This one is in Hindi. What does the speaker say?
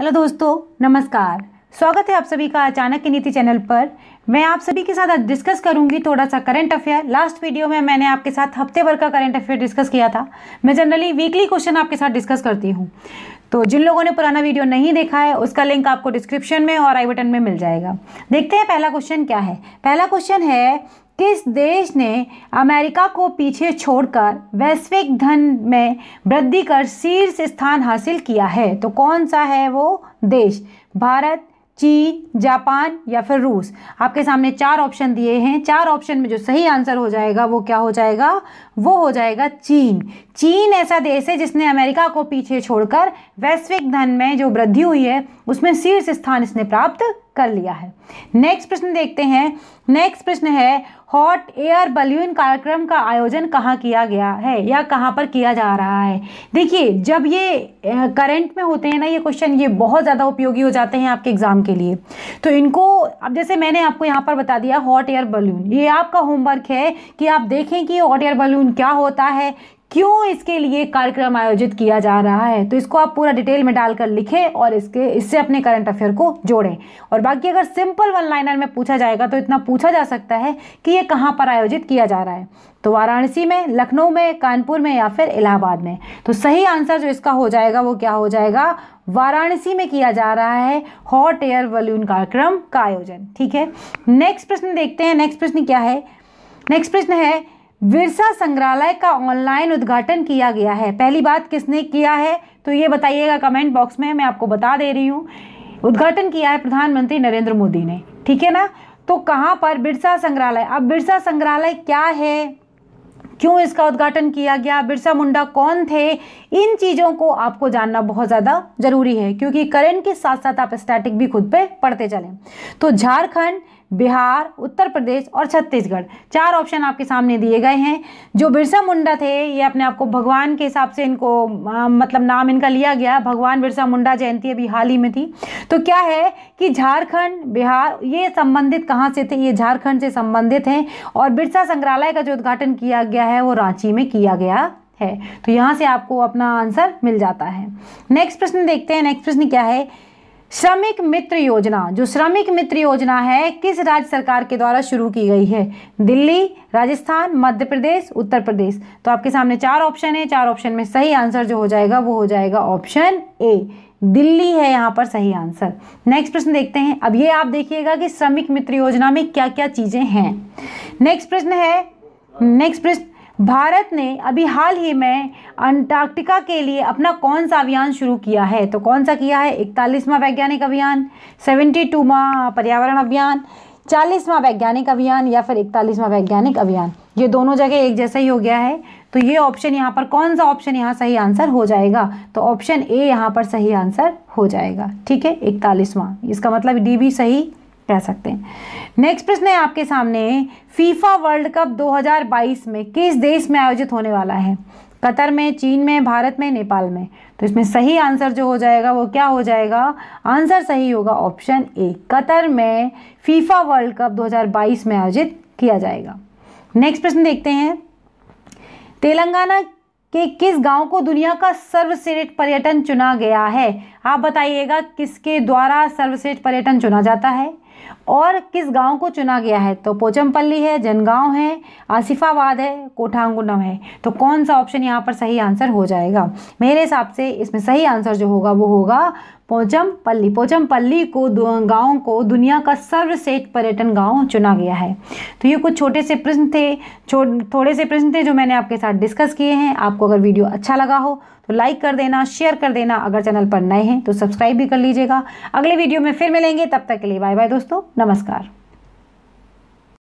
हेलो दोस्तों नमस्कार स्वागत है आप सभी का अचानक की नीति चैनल पर मैं आप सभी के साथ आज डिस्कस करूंगी थोड़ा सा करंट अफेयर लास्ट वीडियो में मैंने आपके साथ हफ्ते भर का करंट अफेयर डिस्कस किया था मैं जनरली वीकली क्वेश्चन आपके साथ डिस्कस करती हूँ तो जिन लोगों ने पुराना वीडियो नहीं देखा है उसका लिंक आपको डिस्क्रिप्शन में और आई बटन में मिल जाएगा देखते हैं पहला क्वेश्चन क्या है पहला क्वेश्चन है किस देश ने अमेरिका को पीछे छोड़कर वैश्विक धन में वृद्धि कर शीर्ष स्थान हासिल किया है तो कौन सा है वो देश भारत चीन जापान या फिर रूस आपके सामने चार ऑप्शन दिए हैं चार ऑप्शन में जो सही आंसर हो जाएगा वो क्या हो जाएगा वो हो जाएगा चीन चीन ऐसा देश है जिसने अमेरिका को पीछे छोड़कर वैश्विक धन में जो वृद्धि हुई है उसमें शीर्ष स्थान इसने प्राप्त कर लिया है नेक्स्ट प्रश्न देखते हैं नेक्स्ट प्रश्न है हॉट एयर बलून कार्यक्रम का आयोजन कहाँ किया गया है या कहाँ पर किया जा रहा है देखिए जब ये करंट में होते हैं ना ये क्वेश्चन ये बहुत ज़्यादा उपयोगी हो जाते हैं आपके एग्ज़ाम के लिए तो इनको अब जैसे मैंने आपको यहाँ पर बता दिया हॉट एयर बलून ये आपका होमवर्क है कि आप देखें कि हॉट एयर बलून क्या होता है क्यों इसके लिए कार्यक्रम आयोजित किया जा रहा है तो इसको आप पूरा डिटेल में डालकर लिखें और इसके इससे अपने करंट अफेयर को जोड़ें और बाकी अगर सिंपल वन लाइनर में पूछा जाएगा तो इतना पूछा जा सकता है कि ये कहाँ पर आयोजित किया जा रहा है तो वाराणसी में लखनऊ में कानपुर में या फिर इलाहाबाद में तो सही आंसर जो इसका हो जाएगा वो क्या हो जाएगा वाराणसी में किया जा रहा है हॉट एयर बलून कार्यक्रम का आयोजन ठीक है नेक्स्ट प्रश्न देखते हैं नेक्स्ट प्रश्न क्या है नेक्स्ट प्रश्न है विरसा संग्रहालय का ऑनलाइन उद्घाटन किया गया है पहली बात किसने किया है तो ये बताइएगा कमेंट बॉक्स में मैं आपको बता दे रही हूँ उद्घाटन किया है प्रधानमंत्री नरेंद्र मोदी ने ठीक है ना तो कहाँ पर बिरसा संग्रहालय अब बिरसा संग्रहालय क्या है क्यों इसका उद्घाटन किया गया बिरसा मुंडा कौन थे इन चीज़ों को आपको जानना बहुत ज़्यादा ज़रूरी है क्योंकि करंट के साथ साथ आप स्टैटिक भी खुद पे पढ़ते चलें तो झारखंड बिहार उत्तर प्रदेश और छत्तीसगढ़ चार ऑप्शन आपके सामने दिए गए हैं जो बिरसा मुंडा थे ये अपने आप को भगवान के हिसाब से इनको आ, मतलब नाम इनका लिया गया भगवान बिरसा मुंडा जयंती अभी हाल ही में थी तो क्या है कि झारखंड बिहार ये संबंधित कहाँ से थे ये झारखंड से संबंधित हैं और बिरसा संग्रहालय का जो उद्घाटन किया गया है वो रांची में किया गया है तो यहाँ से आपको अपना आंसर मिल जाता है नेक्स्ट प्रश्न देखते हैं नेक्स्ट प्रश्न क्या है श्रमिक मित्र योजना जो श्रमिक मित्र योजना है किस राज्य सरकार के द्वारा शुरू की गई है दिल्ली राजस्थान मध्य प्रदेश उत्तर प्रदेश तो आपके सामने चार ऑप्शन है चार ऑप्शन में सही आंसर जो हो जाएगा वो हो जाएगा ऑप्शन ए दिल्ली है यहाँ पर सही आंसर नेक्स्ट प्रश्न देखते हैं अब ये आप देखिएगा कि श्रमिक मित्र योजना में क्या क्या चीज़ें हैं नेक्स्ट प्रश्न है नेक्स्ट प्रश्न भारत ने अभी हाल ही में अंटार्कटिका के लिए अपना कौन सा अभियान शुरू किया है तो कौन सा किया है इकतालीसवां वैज्ञानिक अभियान सेवेंटी टूवा पर्यावरण अभियान चालीसवां वैज्ञानिक अभियान या फिर इकतालीसवां वैज्ञानिक अभियान ये दोनों जगह एक जैसा ही हो गया है तो ये ऑप्शन यहाँ पर कौन सा ऑप्शन यहाँ सही आंसर हो जाएगा तो ऑप्शन ए यहाँ पर सही आंसर हो जाएगा ठीक है इकतालीसवां इसका मतलब डी भी सही कह सकते हैं नेक्स्ट प्रश्न है आपके सामने फीफा वर्ल्ड कप 2022 में किस देश में आयोजित होने वाला है कतर में चीन में भारत में नेपाल में तो इसमें सही आंसर जो हो जाएगा वो क्या हो जाएगा आंसर सही होगा ऑप्शन ए कतर में फीफा वर्ल्ड कप 2022 में आयोजित किया जाएगा नेक्स्ट प्रश्न देखते हैं तेलंगाना के किस गांव को दुनिया का सर्वश्रेष्ठ पर्यटन चुना गया है आप बताइएगा किसके द्वारा सर्वश्रेष्ठ पर्यटन चुना जाता है और किस गांव को चुना गया है तो पोचमपल्ली है जनगांव है आसिफाबाद है कोठांगुनम है तो कौन सा ऑप्शन यहाँ पर सही आंसर हो जाएगा मेरे हिसाब से इसमें सही आंसर जो होगा वो होगा पोचमपल्ली पोचमपल्ली को गांव को दुनिया का सर्वश्रेष्ठ पर्यटन गांव चुना गया है तो ये कुछ छोटे से प्रश्न थे थोड़े से प्रश्न थे जो मैंने आपके साथ डिस्कस किए हैं आपको अगर वीडियो अच्छा लगा हो तो लाइक कर देना शेयर कर देना अगर चैनल पर नए हैं तो सब्सक्राइब भी कर लीजिएगा अगले वीडियो में फिर मिलेंगे तब तक के लिए बाय बाय दोस्तों नमस्कार